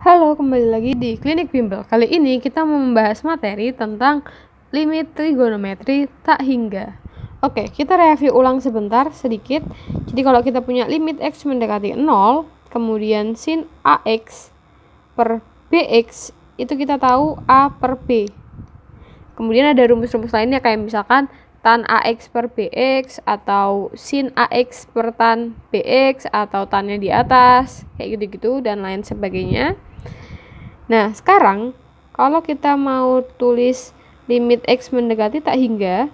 Halo, kembali lagi di Klinik Bimbel. Kali ini kita mau membahas materi tentang limit trigonometri tak hingga. Oke, kita review ulang sebentar sedikit. Jadi kalau kita punya limit x mendekati 0, kemudian sin AX per BX itu kita tahu A per B. Kemudian ada rumus-rumus lainnya kayak misalkan tan AX per BX atau sin AX per tan BX atau tannya di atas kayak gitu-gitu dan lain sebagainya nah sekarang kalau kita mau tulis limit X mendekati tak hingga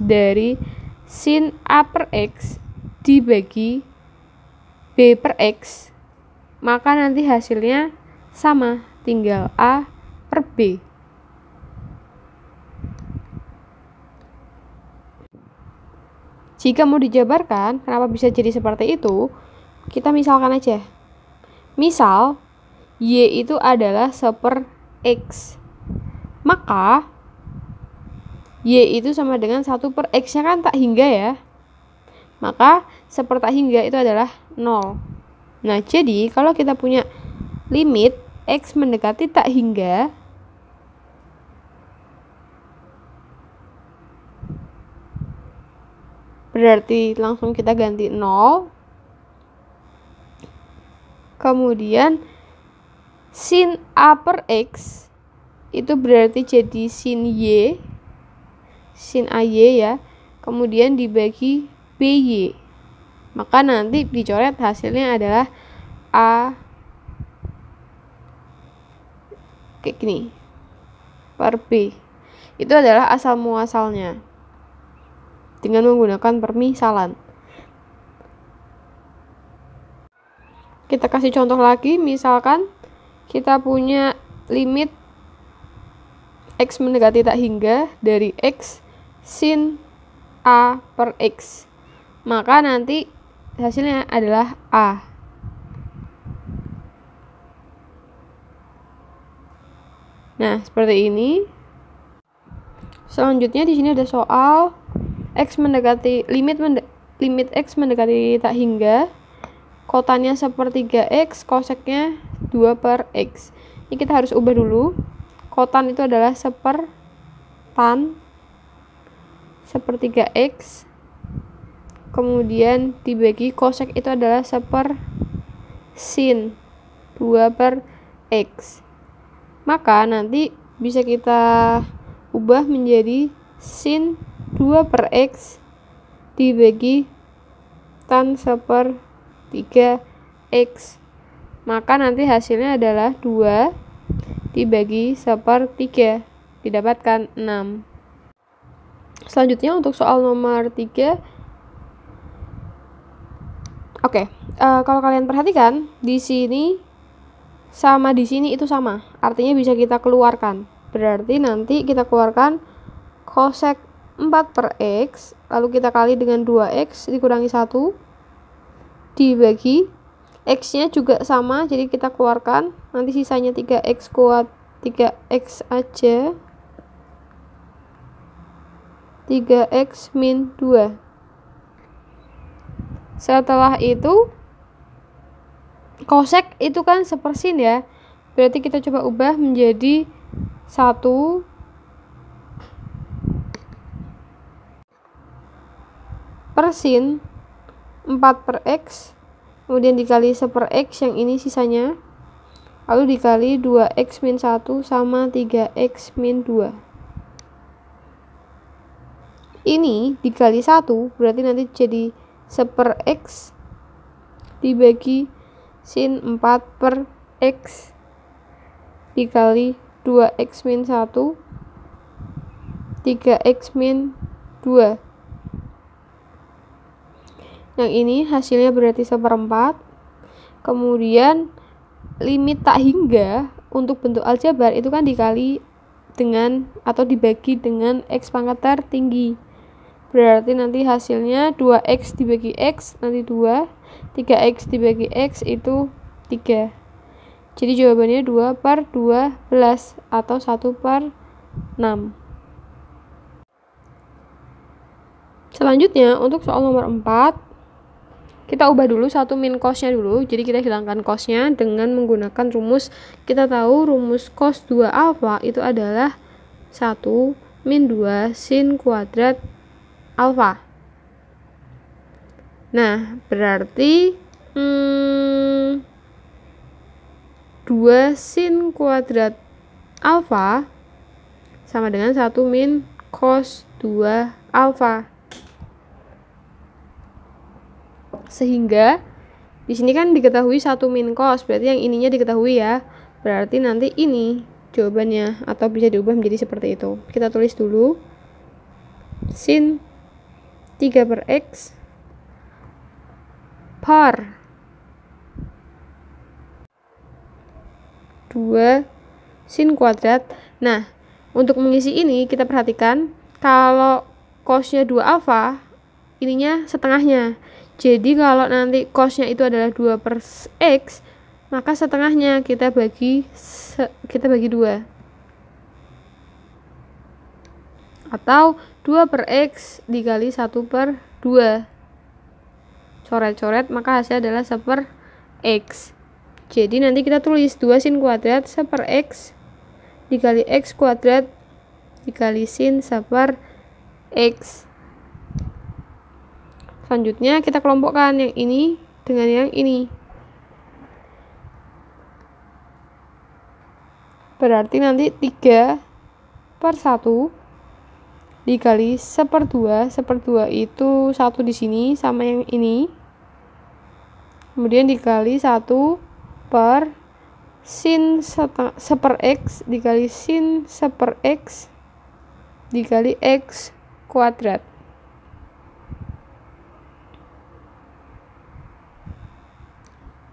dari sin A per X dibagi B per X maka nanti hasilnya sama tinggal A per B Jika mau dijabarkan, kenapa bisa jadi seperti itu? Kita misalkan aja. Misal, Y itu adalah seper X. Maka, Y itu sama dengan satu per X-nya kan tak hingga ya. Maka, seper tak hingga itu adalah 0. Nah, jadi kalau kita punya limit X mendekati tak hingga, berarti langsung kita ganti 0 kemudian sin A per X itu berarti jadi sin Y sin A Y ya kemudian dibagi Y maka nanti dicoret hasilnya adalah A kayak gini per B itu adalah asal muasalnya dengan menggunakan permisalan. Kita kasih contoh lagi, misalkan kita punya limit x mendekati tak hingga dari x sin a per x. Maka nanti hasilnya adalah a. Nah, seperti ini. Selanjutnya di sini ada soal X mendekati limit mende, limit X mendekati tak hingga kotanya sepertiga X, koseknya 2 per X. Ini kita harus ubah dulu. Kotan itu adalah seper tan sepertiga X. Kemudian dibagi kosek itu adalah seper sin 2 per X. Maka nanti bisa kita ubah menjadi sin 2 per X dibagi tan seper 3 X maka nanti hasilnya adalah 2 dibagi seper 3 didapatkan 6 selanjutnya untuk soal nomor 3 oke okay, uh, eh, kalau kalian perhatikan di sini sama di sini itu sama artinya bisa kita keluarkan berarti nanti kita keluarkan cosec 4 per X, lalu kita kali dengan 2X dikurangi 1, dibagi, X-nya juga sama, jadi kita keluarkan, nanti sisanya 3X kuat 3X aja, 3X min 2. Setelah itu, kosek itu kan sepersin ya, berarti kita coba ubah menjadi 1 sin 4 per X kemudian dikali 1 per X yang ini sisanya lalu dikali 2X min 1 sama 3X min 2 ini dikali 1 berarti nanti jadi 1 per X dibagi sin 4 per X dikali 2X min 1 3X min 2 yang ini hasilnya berarti seperempat kemudian limit tak hingga untuk bentuk aljabar itu kan dikali dengan atau dibagi dengan x pangkat tertinggi berarti nanti hasilnya 2x dibagi x nanti 2 3x dibagi x itu 3 jadi jawabannya 2 per 12 atau 1 per 6 selanjutnya untuk soal nomor 4 kita ubah dulu satu min cosnya dulu jadi kita hilangkan cosnya dengan menggunakan rumus kita tahu rumus cos 2 alfa itu adalah 1 min 2 sin kuadrat alfa nah berarti hmm, 2 sin kuadrat alfa sama dengan 1 min cos 2 alfa sehingga di sini kan diketahui satu min cos, berarti yang ininya diketahui ya. Berarti nanti ini jawabannya atau bisa diubah menjadi seperti itu. Kita tulis dulu sin 3 per x par 2 sin kuadrat. Nah, untuk mengisi ini kita perhatikan kalau cosnya 2 alfa ininya setengahnya jadi kalau nanti costnya itu adalah 2 per X maka setengahnya kita bagi kita bagi 2 atau 2 per X dikali 1 per 2 coret-coret maka hasil adalah 1 per X jadi nanti kita tulis 2 sin kuadrat 1 per X dikali X kuadrat dikali sin 1 per X Selanjutnya kita kelompokkan yang ini dengan yang ini. Berarti nanti 3 per 1 dikali 1 per 2. 1 per 2 itu 1 di sini sama yang ini. Kemudian dikali 1 per sin 1 per x dikali sin 1 per x dikali x kuadrat.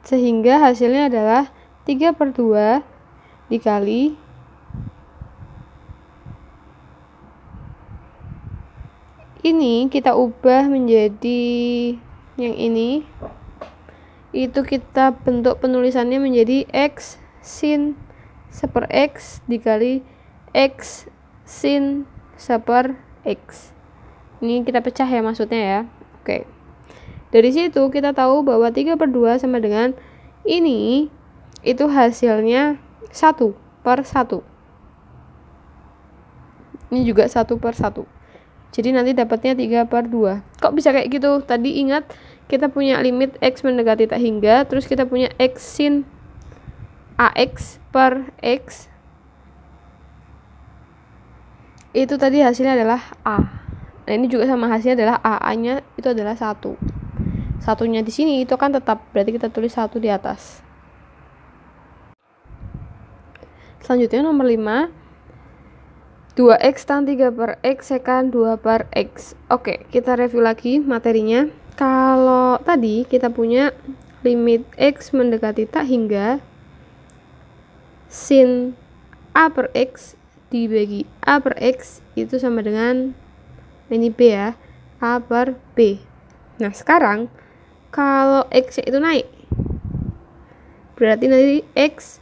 sehingga hasilnya adalah 3 per 2 dikali ini kita ubah menjadi yang ini itu kita bentuk penulisannya menjadi x sin per x dikali x sin per x ini kita pecah ya maksudnya ya oke okay. Dari situ kita tahu bahwa 3 per 2 sama dengan ini itu hasilnya 1 per 1. Ini juga 1 per 1. Jadi nanti dapatnya 3 per 2. Kok bisa kayak gitu? Tadi ingat kita punya limit X mendekati tak hingga, terus kita punya X sin AX per X itu tadi hasilnya adalah A. Nah, ini juga sama hasilnya adalah A. A-nya itu adalah 1 satunya di sini itu kan tetap berarti kita tulis satu di atas selanjutnya nomor 5 2x tan 3 per x sekan 2 per x oke kita review lagi materinya kalau tadi kita punya limit x mendekati tak hingga sin a per x dibagi a per x itu sama dengan ini b ya a per b nah sekarang kalau x ya itu naik berarti nanti x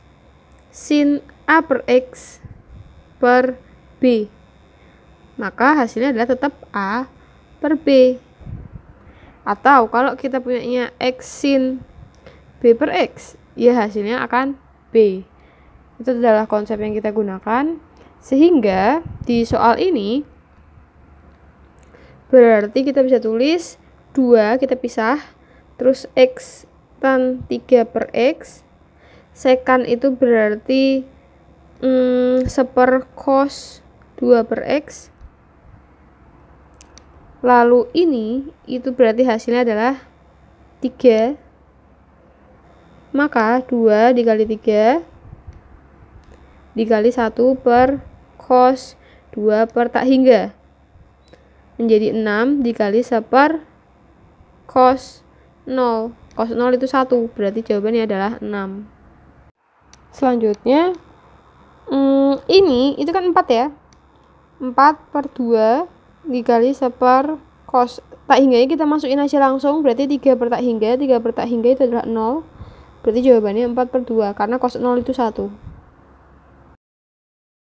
sin a per x per b maka hasilnya adalah tetap a per b atau kalau kita punya x sin b per x ya hasilnya akan b itu adalah konsep yang kita gunakan sehingga di soal ini berarti kita bisa tulis dua kita pisah terus X tan 3 per X sekan itu berarti mm, seper cos 2 per X lalu ini itu berarti hasilnya adalah 3 maka 2 dikali 3 dikali 1 per cos 2 per tak hingga menjadi 6 dikali 1 per cos 2 0. Cos 0 itu 1, berarti jawabannya adalah 6. Selanjutnya, hmm, ini itu kan 4 ya. 4 per 2 dikali 1 per cos tak hingganya kita masukin aja langsung berarti 3 per tak hingga 3 per tak hingga itu adalah 0 berarti jawabannya 4 per 2 karena cos 0 itu 1